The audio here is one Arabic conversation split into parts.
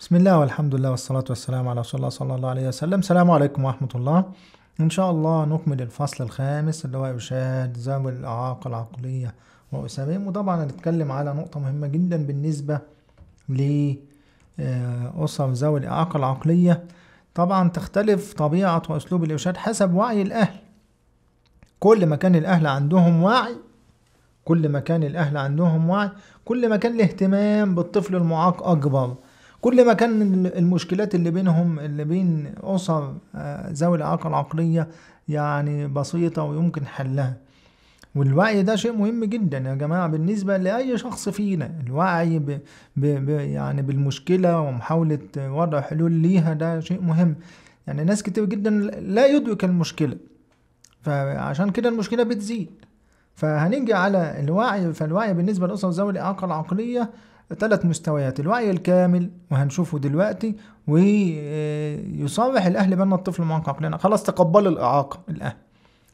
بسم الله والحمد لله والصلاة والسلام على رسول الله صلى الله عليه وسلم السلام عليكم ورحمة الله إن شاء الله نكمل الفصل الخامس اللي هو إرشاد ذوي الإعاقة العقلية وأساميهم وطبعا هنتكلم على نقطة مهمة جدا بالنسبة لأسر آه، ذوي الإعاقة العقلية طبعا تختلف طبيعة وأسلوب الإرشاد حسب وعي الأهل كل ما كان الأهل عندهم وعي كل ما كان الأهل عندهم وعي كل ما كان الاهتمام بالطفل المعاق أكبر كل ما كان المشكلات اللي بينهم اللي بين أسر آه، ذوي الإعاقة العقلية يعني بسيطة ويمكن حلها والوعي ده شيء مهم جدا يا جماعة بالنسبة لأي شخص فينا الوعي ب... ب... ب... يعني بالمشكلة ومحاولة وضع حلول ليها ده شيء مهم يعني ناس كتير جدا لا يدرك المشكلة فعشان كده المشكلة بتزيد فهنيجي على الوعي فالوعي بالنسبة لأسر ذوي الإعاقة العقلية ثلاث مستويات الوعي الكامل وهنشوفه دلوقتي ويصارح الأهل بأن الطفل معاق لنا خلاص تقبل الإعاقة الأهل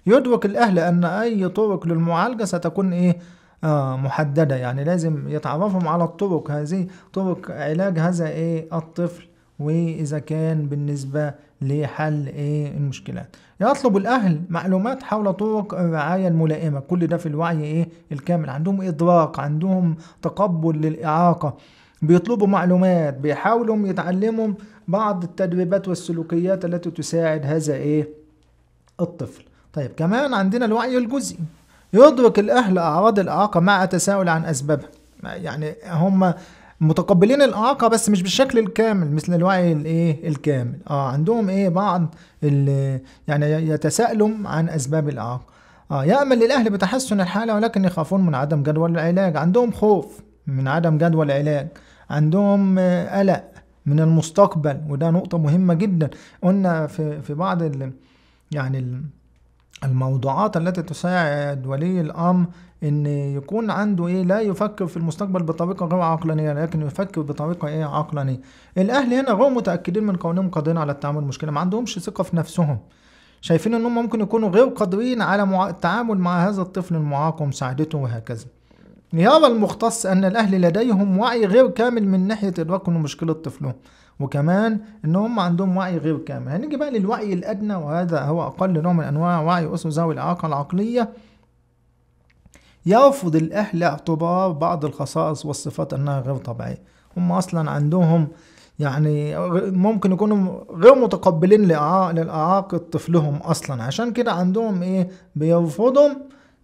يدرك الأهل أن أي طرق للمعالجة ستكون إيه آه محددة يعني لازم يتعرفهم على الطرق هذه طرق علاج هذا إيه الطفل واذا كان بالنسبه لحل ايه المشكلات يطلب الاهل معلومات حول طرق الرعايه الملائمه كل ده في الوعي ايه الكامل عندهم ادراك عندهم تقبل للاعاقه بيطلبوا معلومات بيحاولوا يتعلموا بعض التدريبات والسلوكيات التي تساعد هذا ايه الطفل طيب كمان عندنا الوعي الجزئي يدرك الاهل اعراض الاعاقه مع تساؤل عن اسبابها يعني هم متقبلين الاعاقه بس مش بالشكل الكامل مثل الوعي الايه الكامل اه عندهم ايه بعض يعني يتساءلوا عن اسباب الاعاقه اه يامل الاهل بتحسن الحاله ولكن يخافون من عدم جدول العلاج عندهم خوف من عدم جدول العلاج عندهم آه، قلق من المستقبل وده نقطه مهمه جدا قلنا في في بعض يعني الموضوعات التي تساعد ولي الأمر ان يكون عنده ايه لا يفكر في المستقبل بطريقه غير عقلانيه لكن يفكر بطريقه ايه عقلانيه الاهل هنا غير متاكدين من كونهم قادرين على التعامل المشكله ما عندهمش ثقه في نفسهم شايفين انهم ممكن يكونوا غير قادرين على التعامل مع هذا الطفل المعاق ومساعدته وهكذا يرى المختص ان الاهل لديهم وعي غير كامل من ناحيه ادراكهم لمشكله طفلهم وكمان ان هم عندهم وعي غير كامل هنيجي بقى للوعي الادنى وهذا هو اقل نوع من انواع وعي اسس ذوي الاعاقه العقليه يرفض الاهل اعتبار بعض الخصائص والصفات انها غير طبيعيه هم اصلا عندهم يعني ممكن يكونوا غير متقبلين لإعاقة طفلهم أصلا عشان كده عندهم إيه بيرفضهم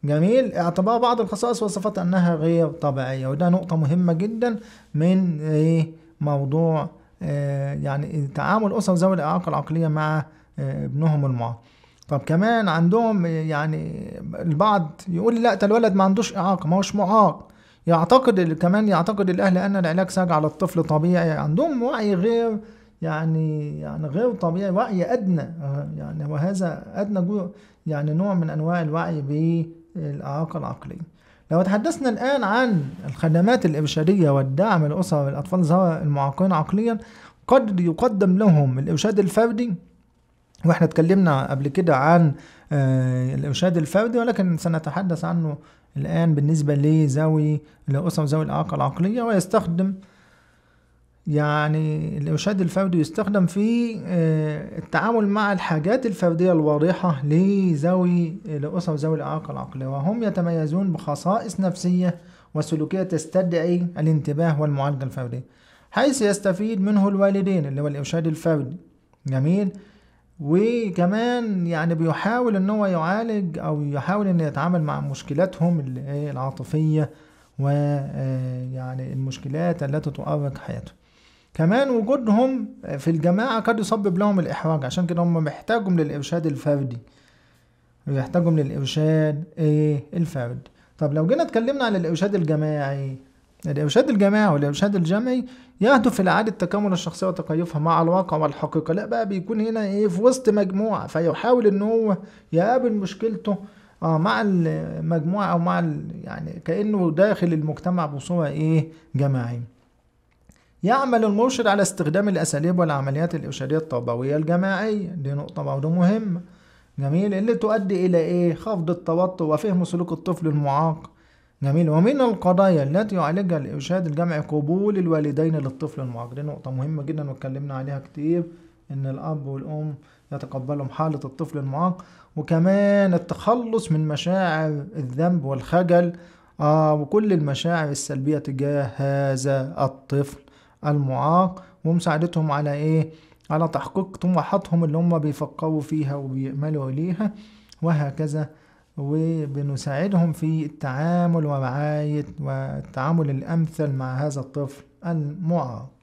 جميل اعتبار بعض الخصائص والصفات أنها غير طبيعية وده نقطة مهمة جدا من إيه موضوع آه، يعني تعامل اسر ذوي الاعاقه العقليه مع آه، ابنهم المعاق طب كمان عندهم آه، يعني البعض يقول لا ده الولد ما عندوش اعاقه ما هوش معاق يعتقد كمان يعتقد الاهل ان العلاج ساج على الطفل طبيعي عندهم وعي غير يعني يعني غير طبيعي وعي ادنى يعني وهذا ادنى يعني نوع من انواع الوعي بالاعاقه العقليه لو تحدثنا الآن عن الخدمات الإرشادية والدعم لأسر والأطفال ذوي المعاقين عقليا قد يقدم لهم الإرشاد الفردي واحنا اتكلمنا قبل كده عن آه، الإرشاد الفردي ولكن سنتحدث عنه الآن بالنسبة لذوي الأسر ذوي الإعاقة العقلية ويستخدم يعني الإرشاد الفردي يستخدم في آه، التعامل مع الحاجات الفردية الواضحة لذوي لأسر ذوي الإعاقة العقلية وهم يتميزون بخصائص نفسية وسلوكية تستدعي الانتباه والمعالجة الفردية حيث يستفيد منه الوالدين اللي هو الإرشاد الفردي جميل وكمان يعني بيحاول ان هو يعالج او يحاول ان يتعامل مع مشكلاتهم العاطفيه ويعني آه، المشكلات التي تؤرق حياته كمان وجودهم في الجماعة قد يسبب لهم الإحراج عشان كده هم محتاجهم للإرشاد الفردي بيحتاجهم للإرشاد إيه الفرد طب لو جينا اتكلمنا عن الإرشاد الجماعي الإرشاد الجماعي والإرشاد الجمعي يهدف إلى إعادة تكامل الشخصية وتكيفها مع الواقع والحقيقة لا بقى بيكون هنا إيه في وسط مجموعة فيحاول إن هو يقابل مشكلته اه مع المجموعة أو مع يعني كأنه داخل المجتمع بصورة إيه جماعية يعمل المرشد على استخدام الأساليب والعمليات الإرشادية التربوية الجماعية دي نقطة برضه مهمة جميل اللي تؤدي إلى إيه؟ خفض التوتر وفهم سلوك الطفل المعاق جميل ومن القضايا التي يعالجها الإرشاد الجمعي قبول الوالدين للطفل المعاق دي نقطة مهمة جدا واتكلمنا عليها كتير إن الأب والأم يتقبلهم حالة الطفل المعاق وكمان التخلص من مشاعر الذنب والخجل آه وكل المشاعر السلبية تجاه هذا الطفل المعاق ومساعدتهم على ايه على تحقيق طموحاتهم اللي هم بيفكروا فيها وبيأملوا إليها وهكذا وبنساعدهم في التعامل ورعاية والتعامل الأمثل مع هذا الطفل المعاق